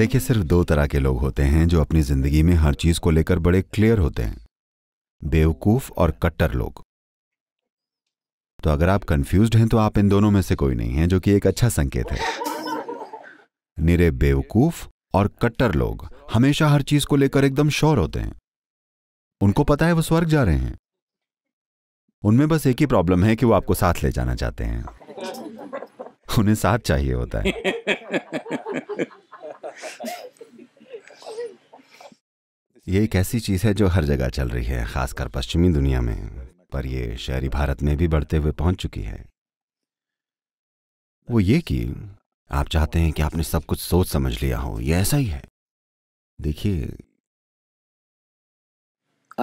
देखिए सिर्फ दो तरह के लोग होते हैं जो अपनी जिंदगी में हर चीज को लेकर बड़े क्लियर होते हैं बेवकूफ और कट्टर लोग तो अगर आप कंफ्यूज हैं तो आप इन दोनों में से कोई नहीं हैं जो कि एक अच्छा संकेत है निरे बेवकूफ और कट्टर लोग हमेशा हर चीज को लेकर एकदम श्योर होते हैं उनको पता है वो स्वर्ग जा रहे हैं उनमें बस एक ही प्रॉब्लम है कि वो आपको साथ ले जाना चाहते हैं उन्हें साथ चाहिए होता है ये एक ऐसी चीज़ है जो हर जगह चल रही है खासकर पश्चिमी दुनिया में पर यह शहरी भारत में भी बढ़ते हुए पहुंच चुकी है वो ये कि आप चाहते हैं कि आपने सब कुछ सोच समझ लिया हो ये ऐसा ही है देखिए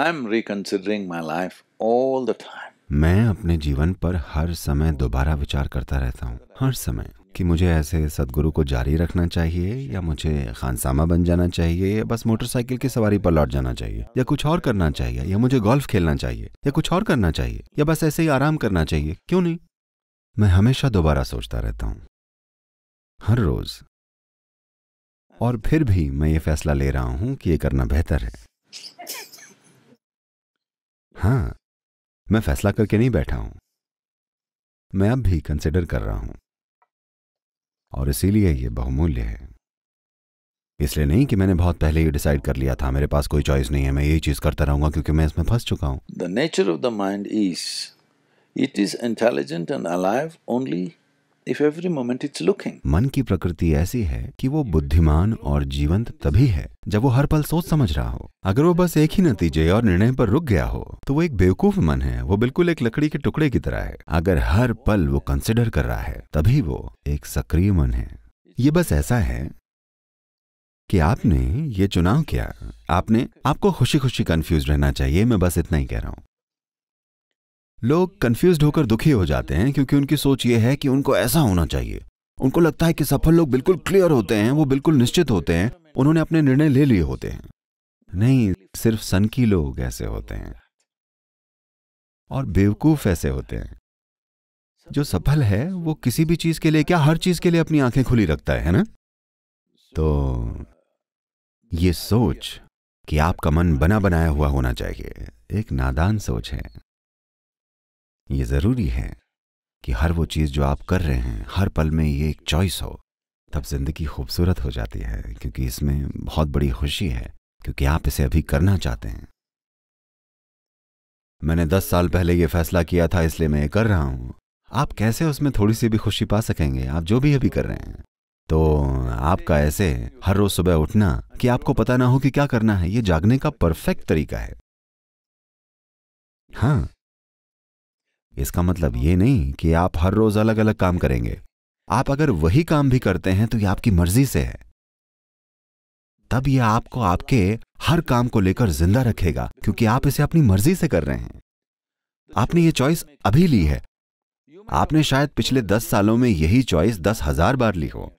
I am reconsidering my life all the time मैं अपने जीवन पर हर समय दोबारा विचार करता रहता हूँ हर समय कि मुझे ऐसे सदगुरु को जारी रखना चाहिए या मुझे खानसामा बन जाना चाहिए या बस मोटरसाइकिल की सवारी पर लौट जाना चाहिए या कुछ और करना चाहिए या मुझे गोल्फ खेलना चाहिए या कुछ और करना चाहिए या बस ऐसे ही आराम करना चाहिए क्यों नहीं मैं हमेशा दोबारा सोचता रहता हूं हर रोज और फिर भी मैं ये फैसला ले रहा हूं कि ये करना बेहतर है हाँ मैं फैसला करके नहीं बैठा हूं मैं अब भी कंसिडर कर रहा हूं और इसीलिए ये बहुमूल्य है इसलिए नहीं कि मैंने बहुत पहले ही डिसाइड कर लिया था मेरे पास कोई चॉइस नहीं है मैं यही चीज करता रहूंगा क्योंकि मैं इसमें फंस चुका हूं the nature of the mind is it is intelligent and alive only if every moment it's looking मन की प्रकृति ऐसी है कि वो बुद्धिमान और जीवंत तभी है जब वो हर पल सोच समझ रहा हो अगर वो बस एक ही नतीजे और निर्णय पर रुक गया हो तो वो एक बेवकूफ मन है वो बिल्कुल एक लकड़ी के टुकड़े की तरह है अगर हर पल वो कंसिडर कर रहा है तभी वो एक सक्रिय मन है ये बस ऐसा है कि आपने ये चुनाव किया आपने आपको खुशी खुशी कंफ्यूज रहना चाहिए मैं बस इतना ही कह रहा हूँ लोग कंफ्यूज होकर दुखी हो जाते हैं क्योंकि उनकी सोच ये है कि उनको ऐसा होना चाहिए उनको लगता है कि सफल लोग बिल्कुल क्लियर होते हैं वो बिल्कुल निश्चित होते हैं उन्होंने अपने निर्णय ले लिए होते हैं नहीं सिर्फ सनकी लोग ऐसे होते हैं और बेवकूफ ऐसे होते हैं जो सफल है वो किसी भी चीज के लिए क्या हर चीज के लिए अपनी आंखें खुली रखता है ना तो ये सोच कि आपका मन बना बनाया हुआ होना चाहिए एक नादान सोच है ये ज़रूरी है कि हर वो चीज़ जो आप कर रहे हैं हर पल में ये एक चॉइस हो तब ज़िंदगी खूबसूरत हो जाती है क्योंकि इसमें बहुत बड़ी खुशी है क्योंकि आप इसे अभी करना चाहते हैं मैंने दस साल पहले यह फैसला किया था इसलिए मैं ये कर रहा हूं आप कैसे उसमें थोड़ी सी भी खुशी पा सकेंगे आप जो भी अभी कर रहे हैं तो आपका ऐसे हर रोज सुबह उठना कि आपको पता ना हो कि क्या करना है ये जागने का परफेक्ट तरीका है हाँ इसका मतलब ये नहीं कि आप हर रोज अलग अलग काम करेंगे आप अगर वही काम भी करते हैं तो यह आपकी मर्जी से है तब ये आपको आपके हर काम को लेकर जिंदा रखेगा क्योंकि आप इसे अपनी मर्जी से कर रहे हैं आपने ये चॉइस अभी ली है आपने शायद पिछले दस सालों में यही चॉइस दस हजार बार ली हो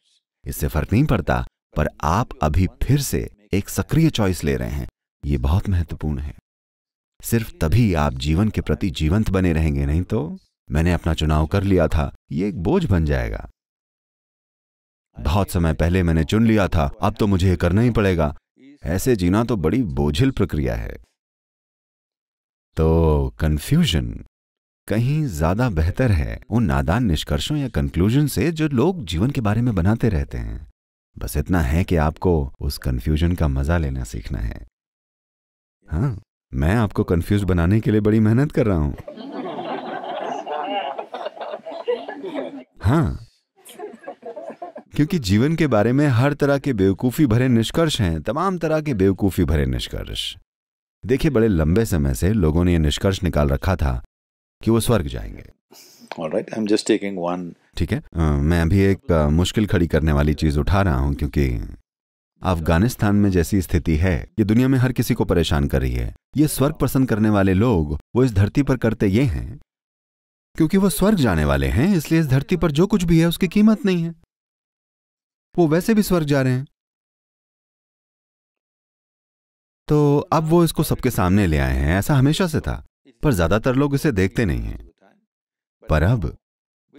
इससे फर्क नहीं पड़ता पर आप अभी फिर से एक सक्रिय चॉइस ले रहे हैं ये बहुत महत्वपूर्ण है सिर्फ तभी आप जीवन के प्रति जीवंत बने रहेंगे नहीं तो मैंने अपना चुनाव कर लिया था ये एक बोझ बन जाएगा बहुत समय पहले मैंने चुन लिया था अब तो मुझे करना ही पड़ेगा ऐसे जीना तो बड़ी बोझिल प्रक्रिया है तो कंफ्यूजन कहीं ज्यादा बेहतर है उन नादान निष्कर्षों या कंक्लूजन से जो लोग जीवन के बारे में बनाते रहते हैं बस इतना है कि आपको उस कंफ्यूजन का मजा लेना सीखना है हाँ मैं आपको कंफ्यूज बनाने के लिए बड़ी मेहनत कर रहा हूं हाँ क्योंकि जीवन के बारे में हर तरह के बेवकूफी भरे निष्कर्ष हैं तमाम तरह के बेवकूफी भरे निष्कर्ष देखिए बड़े लंबे समय से लोगों ने यह निष्कर्ष निकाल रखा था कि वो स्वर्ग जाएंगे right, one... ठीक है आ, मैं अभी एक आ, मुश्किल खड़ी करने वाली चीज उठा रहा हूँ क्योंकि अफगानिस्तान में जैसी स्थिति है ये दुनिया में हर किसी को परेशान कर रही है ये स्वर्ग पसंद करने वाले लोग वो इस धरती पर करते ये हैं क्योंकि वो स्वर्ग जाने वाले हैं इसलिए इस धरती पर जो कुछ भी है उसकी कीमत नहीं है वो वैसे भी स्वर्ग जा रहे हैं तो अब वो इसको सबके सामने ले आए हैं ऐसा हमेशा से था पर ज्यादातर लोग इसे देखते नहीं हैं पर अब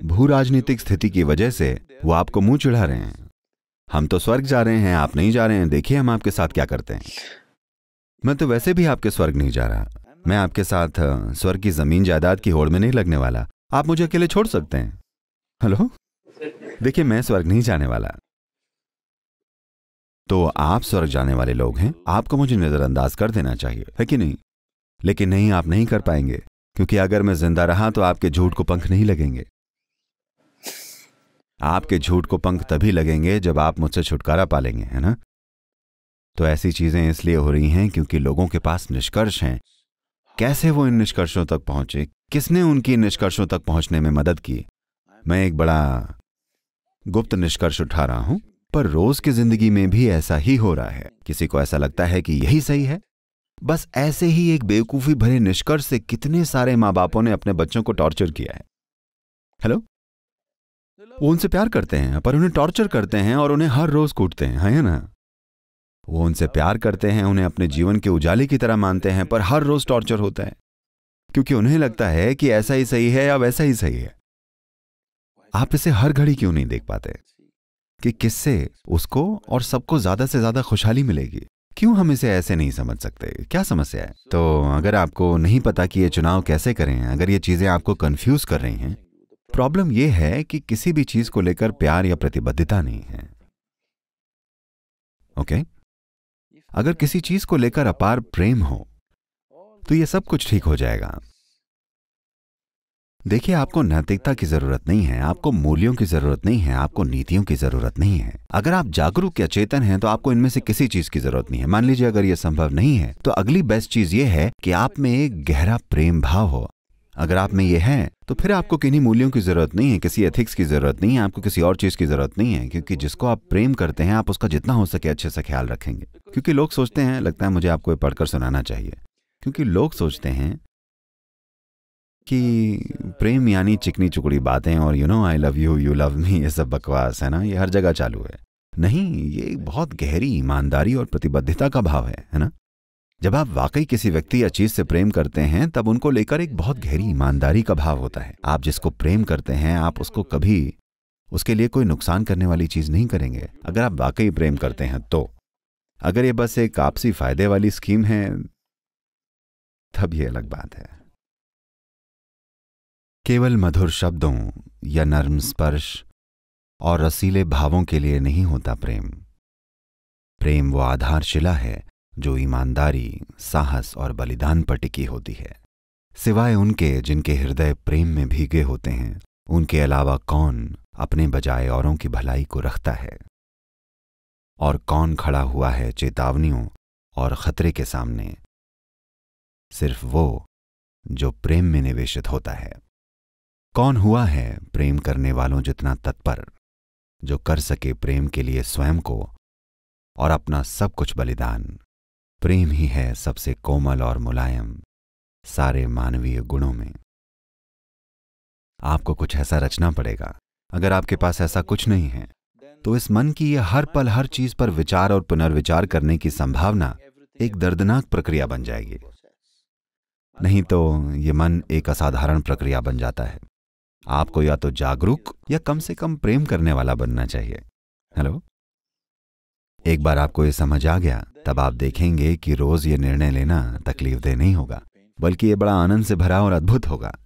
भू राजनीतिक स्थिति की वजह से वो आपको मुंह चिढ़ा रहे हैं हम तो स्वर्ग जा रहे हैं आप नहीं जा रहे हैं देखिए हम आपके साथ क्या करते हैं मैं तो वैसे भी आपके स्वर्ग नहीं जा रहा मैं आपके साथ स्वर्ग की जमीन जायदाद की होड़ में नहीं लगने वाला आप मुझे अकेले छोड़ सकते हैं हेलो देखिए मैं स्वर्ग नहीं जाने वाला तो आप स्वर्ग जाने वाले लोग हैं आपको मुझे नजरअंदाज कर देना चाहिए है कि नहीं लेकिन नहीं आप नहीं कर पाएंगे क्योंकि अगर मैं जिंदा रहा तो आपके झूठ को पंख नहीं लगेंगे आपके झूठ को पंख तभी लगेंगे जब आप मुझसे छुटकारा पा लेंगे है ना तो ऐसी चीजें इसलिए हो रही हैं क्योंकि लोगों के पास निष्कर्ष हैं कैसे वो इन निष्कर्षों तक पहुंचे किसने उनकी निष्कर्षों तक पहुंचने में मदद की मैं एक बड़ा गुप्त निष्कर्ष उठा रहा हूं पर रोज की जिंदगी में भी ऐसा ही हो रहा है किसी को ऐसा लगता है कि यही सही है बस ऐसे ही एक बेवकूफी भरे निष्कर्ष से कितने सारे मां बापों ने अपने बच्चों को टॉर्चर किया है हेलो वो उनसे प्यार करते हैं पर उन्हें टॉर्चर करते हैं और उन्हें हर रोज कूटते हैं है ना वो उनसे प्यार करते हैं उन्हें अपने जीवन के उजाले की तरह मानते हैं पर हर रोज टॉर्चर होता है क्योंकि उन्हें लगता है कि ऐसा ही सही है या वैसा ही सही है आप इसे हर घड़ी क्यों नहीं देख पाते कि किससे उसको और सबको ज्यादा से ज्यादा खुशहाली मिलेगी क्यों हम इसे ऐसे नहीं समझ सकते क्या समस्या है तो अगर आपको नहीं पता कि ये चुनाव कैसे करें अगर ये चीजें आपको कंफ्यूज कर रही हैं प्रॉब्लम यह है कि किसी भी चीज को लेकर प्यार या प्रतिबद्धता नहीं है ओके okay? अगर किसी चीज को लेकर अपार प्रेम हो तो यह सब कुछ ठीक हो जाएगा देखिए आपको नैतिकता की जरूरत नहीं है आपको मूल्यों की जरूरत नहीं है आपको नीतियों की जरूरत नहीं है अगर आप जागरूक या चेतन हैं तो आपको इनमें से किसी चीज की जरूरत नहीं है मान लीजिए अगर यह संभव नहीं है तो अगली बेस्ट चीज यह है कि आप में एक गहरा प्रेम भाव हो अगर आप में ये है तो फिर आपको किन्हीं मूल्यों की जरूरत नहीं है किसी एथिक्स की जरूरत नहीं है आपको किसी और चीज की जरूरत नहीं है क्योंकि जिसको आप प्रेम करते हैं आप उसका जितना हो सके अच्छे से ख्याल रखेंगे क्योंकि लोग सोचते हैं लगता है मुझे आपको पढ़कर सुनाना चाहिए क्योंकि लोग सोचते हैं कि प्रेम यानी चिकनी चुकड़ी बातें और you know I love you you love me ये सब बकवास है ना ये हर जगह चालू है नहीं ये बहुत गहरी ईमानदारी और प्रतिबद्धता का भाव है है ना जब आप वाकई किसी व्यक्ति या चीज से प्रेम करते हैं तब उनको लेकर एक बहुत गहरी ईमानदारी का भाव होता है आप जिसको प्रेम करते हैं आप उसको कभी उसके लिए कोई नुकसान करने वाली चीज नहीं करेंगे अगर आप वाकई प्रेम करते हैं तो अगर ये बस एक आपसी फायदे वाली स्कीम है तब ये अलग बात है केवल मधुर शब्दों या नर्म स्पर्श और रसीले भावों के लिए नहीं होता प्रेम प्रेम वो आधारशिला है जो ईमानदारी साहस और बलिदान पर टिकी होती है सिवाय उनके जिनके हृदय प्रेम में भीगे होते हैं उनके अलावा कौन अपने बजाय औरों की भलाई को रखता है और कौन खड़ा हुआ है चेतावनियों और खतरे के सामने सिर्फ वो जो प्रेम में निवेशित होता है कौन हुआ है प्रेम करने वालों जितना तत्पर जो कर सके प्रेम के लिए स्वयं को और अपना सब कुछ बलिदान प्रेम ही है सबसे कोमल और मुलायम सारे मानवीय गुणों में आपको कुछ ऐसा रचना पड़ेगा अगर आपके पास ऐसा कुछ नहीं है तो इस मन की यह हर पल हर चीज पर विचार और पुनर्विचार करने की संभावना एक दर्दनाक प्रक्रिया बन जाएगी नहीं तो ये मन एक असाधारण प्रक्रिया बन जाता है आपको या तो जागरूक या कम से कम प्रेम करने वाला बनना चाहिए हेलो एक बार आपको ये समझ आ गया तब आप देखेंगे कि रोज ये निर्णय लेना तकलीफ देह नहीं होगा बल्कि ये बड़ा आनंद से भरा और अद्भुत होगा